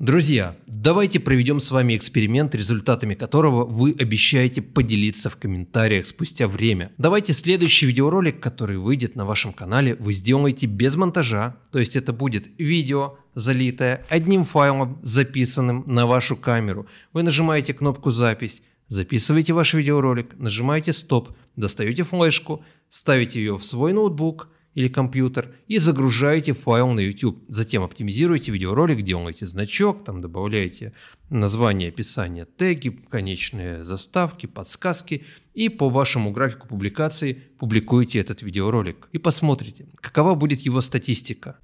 Друзья, давайте проведем с вами эксперимент, результатами которого вы обещаете поделиться в комментариях спустя время. Давайте следующий видеоролик, который выйдет на вашем канале, вы сделаете без монтажа, то есть это будет видео, залитое одним файлом, записанным на вашу камеру. Вы нажимаете кнопку «Запись», записываете ваш видеоролик, нажимаете «Стоп», достаете флешку, ставите ее в свой ноутбук – или компьютер и загружаете файл на YouTube. Затем оптимизируете видеоролик, делаете значок, там добавляете название, описание, теги, конечные заставки, подсказки и по вашему графику публикации публикуете этот видеоролик и посмотрите, какова будет его статистика.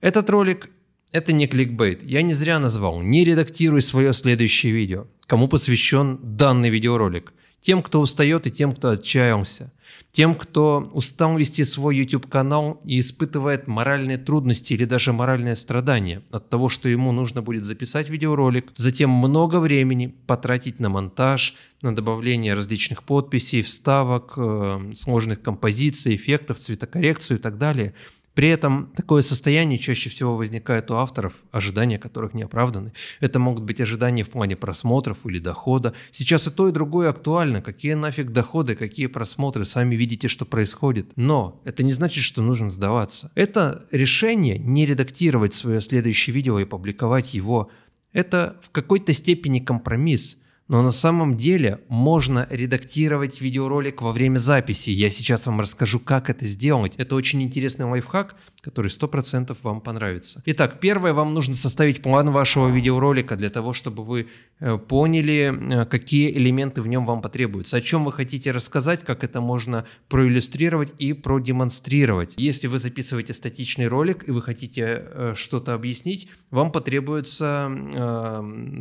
Этот ролик это не кликбейт. Я не зря назвал. Не редактируй свое следующее видео. Кому посвящен данный видеоролик? Тем, кто устает и тем, кто отчаялся. Тем, кто устал вести свой YouTube-канал и испытывает моральные трудности или даже моральное страдание от того, что ему нужно будет записать видеоролик, затем много времени потратить на монтаж, на добавление различных подписей, вставок, э, сложных композиций, эффектов, цветокоррекцию и так далее – при этом такое состояние чаще всего возникает у авторов, ожидания которых не оправданы. Это могут быть ожидания в плане просмотров или дохода. Сейчас и то, и другое актуально. Какие нафиг доходы, какие просмотры, сами видите, что происходит. Но это не значит, что нужно сдаваться. Это решение не редактировать свое следующее видео и публиковать его. Это в какой-то степени компромисс – но на самом деле можно редактировать видеоролик во время записи. Я сейчас вам расскажу, как это сделать. Это очень интересный лайфхак, который 100% вам понравится. Итак, первое, вам нужно составить план вашего видеоролика для того, чтобы вы э, поняли, э, какие элементы в нем вам потребуются, о чем вы хотите рассказать, как это можно проиллюстрировать и продемонстрировать. Если вы записываете статичный ролик и вы хотите э, что-то объяснить, вам потребуется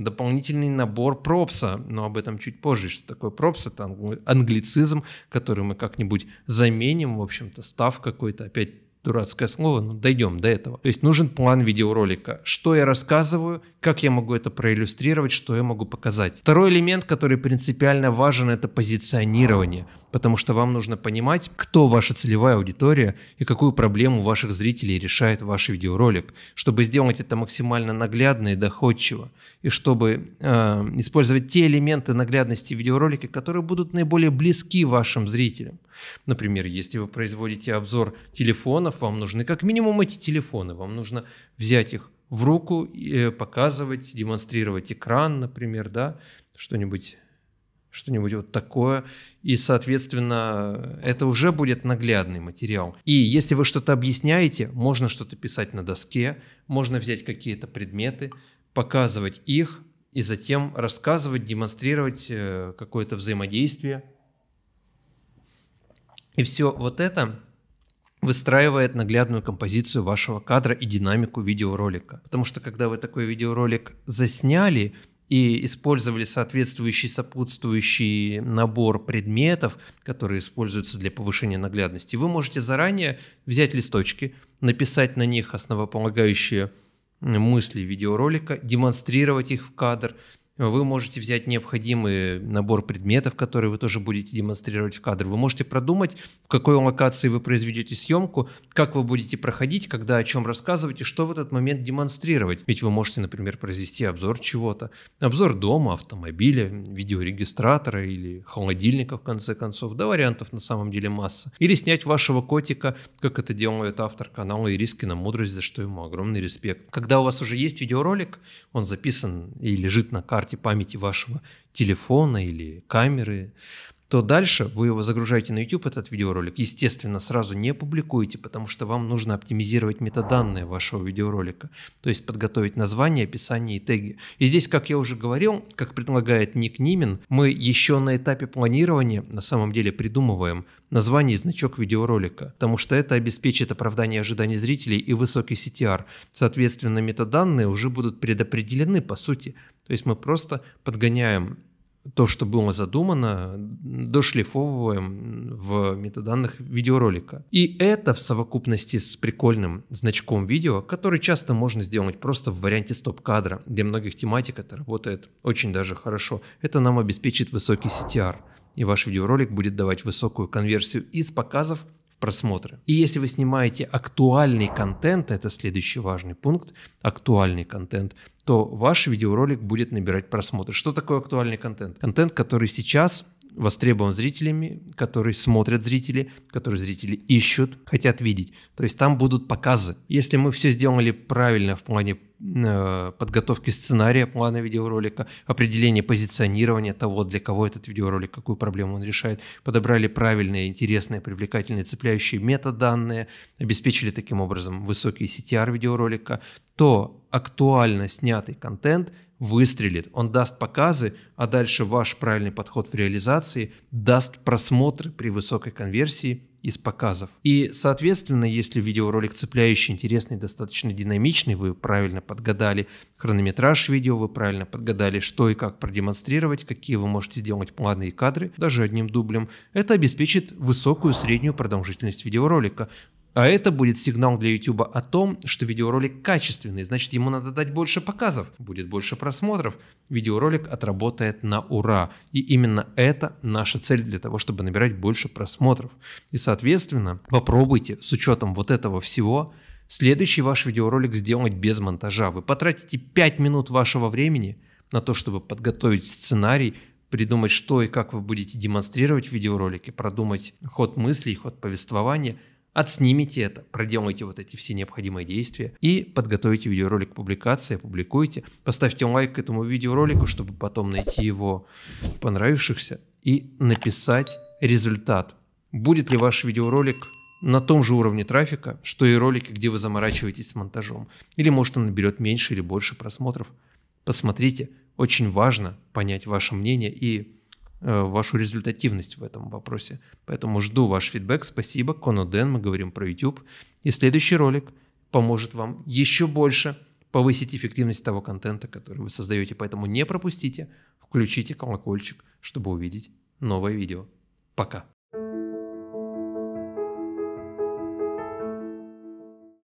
дополнительный набор пропса, но об этом чуть позже, что такое пропса, это англицизм, который мы как-нибудь заменим, в общем-то, став какой-то опять дурацкое слово, но ну, дойдем до этого. То есть нужен план видеоролика. Что я рассказываю, как я могу это проиллюстрировать, что я могу показать. Второй элемент, который принципиально важен, это позиционирование, потому что вам нужно понимать, кто ваша целевая аудитория и какую проблему ваших зрителей решает ваш видеоролик, чтобы сделать это максимально наглядно и доходчиво, и чтобы э, использовать те элементы наглядности видеоролика, которые будут наиболее близки вашим зрителям. Например, если вы производите обзор телефонов, вам нужны как минимум эти телефоны, вам нужно взять их в руку, и э, показывать, демонстрировать экран, например, да, что-нибудь что-нибудь вот такое, и, соответственно, это уже будет наглядный материал. И если вы что-то объясняете, можно что-то писать на доске, можно взять какие-то предметы, показывать их, и затем рассказывать, демонстрировать э, какое-то взаимодействие и все вот это выстраивает наглядную композицию вашего кадра и динамику видеоролика. Потому что когда вы такой видеоролик засняли, и использовали соответствующий сопутствующий набор предметов, которые используются для повышения наглядности, вы можете заранее взять листочки, написать на них основополагающие мысли видеоролика, демонстрировать их в кадр, вы можете взять необходимый набор предметов, которые вы тоже будете демонстрировать в кадре. Вы можете продумать, в какой локации вы произведете съемку, как вы будете проходить, когда о чем рассказывать и что в этот момент демонстрировать. Ведь вы можете, например, произвести обзор чего-то. Обзор дома, автомобиля, видеорегистратора или холодильника, в конце концов. Да, вариантов на самом деле масса. Или снять вашего котика, как это делает автор канала Ирискина Мудрость, за что ему огромный респект. Когда у вас уже есть видеоролик, он записан и лежит на карте, карте памяти вашего телефона или камеры, то дальше вы его загружаете на YouTube, этот видеоролик, естественно, сразу не публикуете, потому что вам нужно оптимизировать метаданные вашего видеоролика, то есть подготовить название, описание и теги. И здесь, как я уже говорил, как предлагает Ник Нимин, мы еще на этапе планирования на самом деле придумываем название и значок видеоролика, потому что это обеспечит оправдание ожиданий зрителей и высокий CTR. Соответственно, метаданные уже будут предопределены, по сути, то есть мы просто подгоняем то, что было задумано, дошлифовываем в метаданных видеоролика. И это в совокупности с прикольным значком видео, который часто можно сделать просто в варианте стоп-кадра. Для многих тематик это работает очень даже хорошо. Это нам обеспечит высокий CTR. И ваш видеоролик будет давать высокую конверсию из показов просмотры. И если вы снимаете актуальный контент, это следующий важный пункт, актуальный контент, то ваш видеоролик будет набирать просмотры. Что такое актуальный контент? Контент, который сейчас востребован зрителями, который смотрят зрители, который зрители ищут, хотят видеть. То есть там будут показы. Если мы все сделали правильно в плане э, подготовки сценария, плана видеоролика, определения позиционирования того, для кого этот видеоролик, какую проблему он решает, подобрали правильные, интересные, привлекательные, цепляющие метаданные, обеспечили таким образом высокий CTR видеоролика, то актуально снятый контент выстрелит, он даст показы, а дальше ваш правильный подход в реализации даст просмотры при высокой конверсии из показов. И, соответственно, если видеоролик цепляющий, интересный, достаточно динамичный, вы правильно подгадали хронометраж видео, вы правильно подгадали, что и как продемонстрировать, какие вы можете сделать планы и кадры, даже одним дублем, это обеспечит высокую среднюю продолжительность видеоролика. А это будет сигнал для YouTube о том, что видеоролик качественный, значит ему надо дать больше показов, будет больше просмотров, видеоролик отработает на ура. И именно это наша цель для того, чтобы набирать больше просмотров. И соответственно, попробуйте с учетом вот этого всего следующий ваш видеоролик сделать без монтажа. Вы потратите 5 минут вашего времени на то, чтобы подготовить сценарий, придумать, что и как вы будете демонстрировать в видеоролике, продумать ход мыслей, ход повествования – Отснимите это, проделайте вот эти все необходимые действия и подготовите видеоролик к публикации, публикуйте, Поставьте лайк этому видеоролику, чтобы потом найти его понравившихся и написать результат. Будет ли ваш видеоролик на том же уровне трафика, что и ролики, где вы заморачиваетесь с монтажом. Или может он наберет меньше или больше просмотров. Посмотрите, очень важно понять ваше мнение и Э, вашу результативность в этом вопросе. Поэтому жду ваш фидбэк. Спасибо. Коноден, мы говорим про YouTube. И следующий ролик поможет вам еще больше повысить эффективность того контента, который вы создаете. Поэтому не пропустите, включите колокольчик, чтобы увидеть новое видео. Пока.